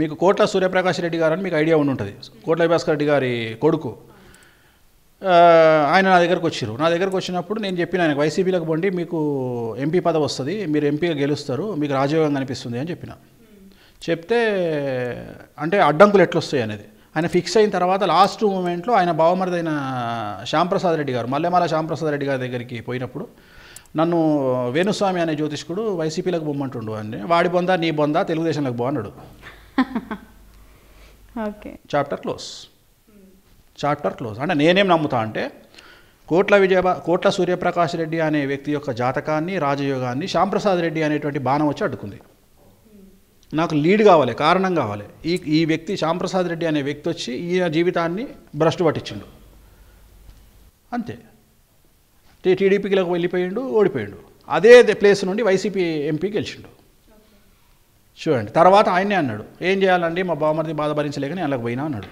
మీకు కోట్ల సూర్యప్రకాష్ రెడ్డి గారు అని మీకు ఐడియా ఉండి ఉంటుంది కోట్ల భాస్కర్ రెడ్డి గారి కొడుకు ఆయన నా దగ్గరకు వచ్చారు నా దగ్గరకు వచ్చినప్పుడు నేను చెప్పిన ఆయనకు వైసీపీలకు పండి మీకు ఎంపీ పదవి వస్తుంది మీరు ఎంపీగా గెలుస్తారు మీకు రాజయోగం కనిపిస్తుంది అని చెప్పిన చెప్తే అంటే అడ్డంకులు ఎట్లొస్తాయి అనేది ఆయన ఫిక్స్ అయిన తర్వాత లాస్ట్ మూమెంట్లో ఆయన బావమరిదైన శ్యాంప్రసాద్ రెడ్డి గారు మల్లెమాల శ్యాంప్రసాద్ రెడ్డి గారి దగ్గరికి పోయినప్పుడు నన్ను వేణుస్వామి అనే జ్యోతిష్కుడు వైసీపీలకు బొమ్మంటుండు అని వాడి బొందా నీ బొందా తెలుగుదేశంలోకి బాగున్నాడు okay chapter close chapter close అంటే నేనేం నమ్ముతా అంటే కోట్ల విజయ కోట్ల సూర్యప్రకాష్ రెడ్డి అనే వ్యక్తి యొక్క జాతకాన్ని రాజయోగాన్ని శ్యాంప్రసాద్ రెడ్డి అనేటువంటి బాణం వచ్చి అడ్డుకుంది నాకు లీడ్ కావాలి కారణం కావాలి ఈ ఈ వ్యక్తి శ్యాంప్రసాద్ రెడ్డి అనే వ్యక్తి వచ్చి ఈయన జీవితాన్ని భ్రష్టు పట్టించిండు అంతే టీడీపీకి వెళ్ళిపోయిండు ఓడిపోయిండు అదే ప్లేస్ నుండి వైసీపీ ఎంపీ గెలిచిండు చూడండి తర్వాత ఆయనే అన్నాడు ఏం చేయాలండి మా బావమరిది బాధ భరించలేక నేను అలాగ పోయినా అన్నాడు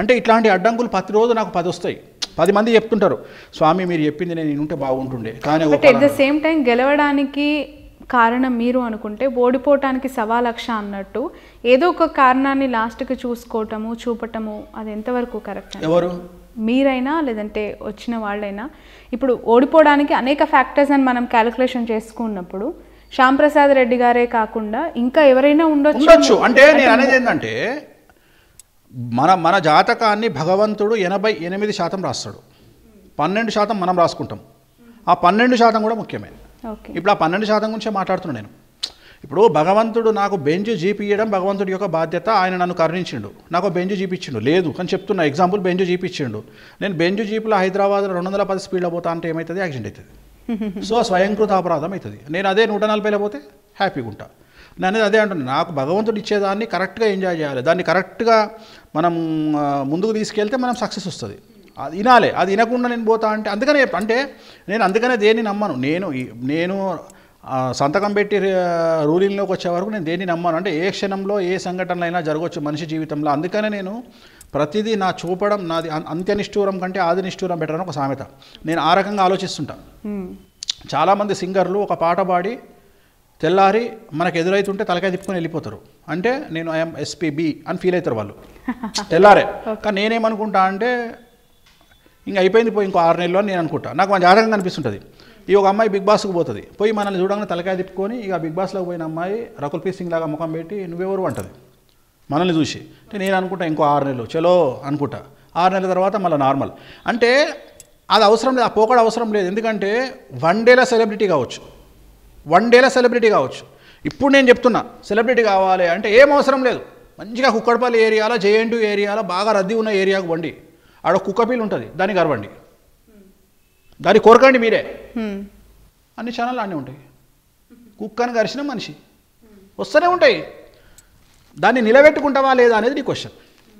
అంటే ఇట్లాంటి అడ్డంకులు ప్రతి రోజు నాకు పది వస్తాయి పది మంది చెప్తుంటారు స్వామి మీరు చెప్పింది నేను ఉంటే బాగుంటుండే కానీ అట్ ద సేమ్ టైం గెలవడానికి కారణం మీరు అనుకుంటే ఓడిపోవటానికి సవా లక్ష అన్నట్టు ఏదో ఒక కారణాన్ని లాస్ట్కి చూసుకోవటము చూపటము అది ఎంతవరకు కరెక్ట్ ఎవరు మీరైనా లేదంటే వచ్చిన వాళ్ళైనా ఇప్పుడు ఓడిపోవడానికి అనేక ఫ్యాక్టర్స్ అని మనం క్యాలిక్యులేషన్ చేసుకున్నప్పుడు శ్యాంప్రసాద్ రెడ్డి గారే కాకుండా ఇంకా ఎవరైనా ఉండొచ్చు ఉండొచ్చు అంటే నేను అనేది ఏంటంటే మన మన జాతకాన్ని భగవంతుడు ఎనభై ఎనిమిది శాతం రాస్తాడు పన్నెండు శాతం మనం రాసుకుంటాం ఆ పన్నెండు శాతం కూడా ముఖ్యమే ఇప్పుడు ఆ పన్నెండు శాతం గురించే మాట్లాడుతున్నాను నేను ఇప్పుడు భగవంతుడు నాకు బెంజ్ జీపియడం భగవంతుడి యొక్క బాధ్యత ఆయన నన్ను కరుణించిండు నాకు బెంజ్ జీపించిండు లేదు అని చెప్తున్నా ఎగ్జాంపుల్ బెంజ్ జీపించిండు నేను బెంచ్ జీపులో హైదరాబాద్లో రెండు వందల పది స్పీడ్లో పోతా అంటే ఏమవుతుంది యాక్సిడెంట్ అవుతుంది సో స్వయంకృత అపరాధం అవుతుంది నేను అదే నూట నలభైలో పోతే హ్యాపీగా ఉంటా నేను అదే అంటున్నాను నాకు భగవంతుడు ఇచ్చేదాన్ని కరెక్ట్గా ఎంజాయ్ చేయాలి దాన్ని కరెక్ట్గా మనం ముందుకు తీసుకెళ్తే మనం సక్సెస్ వస్తుంది అది వినాలి అది వినకుండా నేను పోతా అంటే అందుకనే అంటే నేను అందుకనే దేన్ని నమ్మను నేను నేను సంతకం పెట్టి రూలింగ్లోకి వచ్చే వరకు నేను దేన్ని నమ్మాను అంటే ఏ క్షణంలో ఏ సంఘటనలు అయినా జరగవచ్చు మనిషి జీవితంలో అందుకనే నేను ప్రతిదీ నా చూపడం నాది అంత్యనిష్ఠూరం కంటే ఆది నిష్ఠూరం బెటర్ అని ఒక సామెత నేను ఆ రకంగా ఆలోచిస్తుంటాను చాలామంది సింగర్లు ఒక పాట పాడి తెల్లారి మనకు ఎదురైతుంటే తలకాయ తిప్పుకొని వెళ్ళిపోతారు అంటే నేను ఐఎమ్ ఎస్పీబి అని ఫీల్ అవుతారు వాళ్ళు తెల్లారే కానీ నేనేమనుకుంటా అంటే ఇంక అయిపోయింది పోయి ఇంకో ఆరు నెలలు అని నేను అనుకుంటా నాకు మంచి జాతకంగా అనిపిస్తుంటుంది ఈ ఒక అమ్మాయి బిగ్ బాస్కి పోతుంది పోయి మనల్ని చూడగానే తలకాయ తిప్పుకొని ఇక బిగ్ బాస్లో పోయిన అమ్మాయి రకుల్ ప్రీత్ సింగ్ లాగా ముఖం పెట్టి నువ్వెవరు అంటుంది మనల్ని చూసి అంటే నేను అనుకుంటా ఇంకో ఆరు నెలలు చలో అనుకుంటా ఆరు నెలల తర్వాత మళ్ళీ నార్మల్ అంటే అది అవసరం లేదు ఆ పోకడ అవసరం లేదు ఎందుకంటే వన్ డేలో సెలబ్రిటీ కావచ్చు వన్ డేలో సెలబ్రిటీ కావచ్చు ఇప్పుడు నేను చెప్తున్నా సెలబ్రిటీ కావాలి అంటే ఏం అవసరం లేదు మంచిగా కుక్కడపల్లి ఏరియాలో జేఎన్టీ ఏరియాలో బాగా రద్దీ ఉన్న ఏరియాకు వండి ఆడ కుక్కపీలు ఉంటుంది దానికి గర్వండి దాన్ని కోరకండి మీరే అన్ని ఛానల్ అన్నీ ఉంటాయి అని కరిచిన మనిషి వస్తూనే ఉంటాయి దాన్ని నిలబెట్టుకుంటావా లేదా అనేది నీ క్వశ్చన్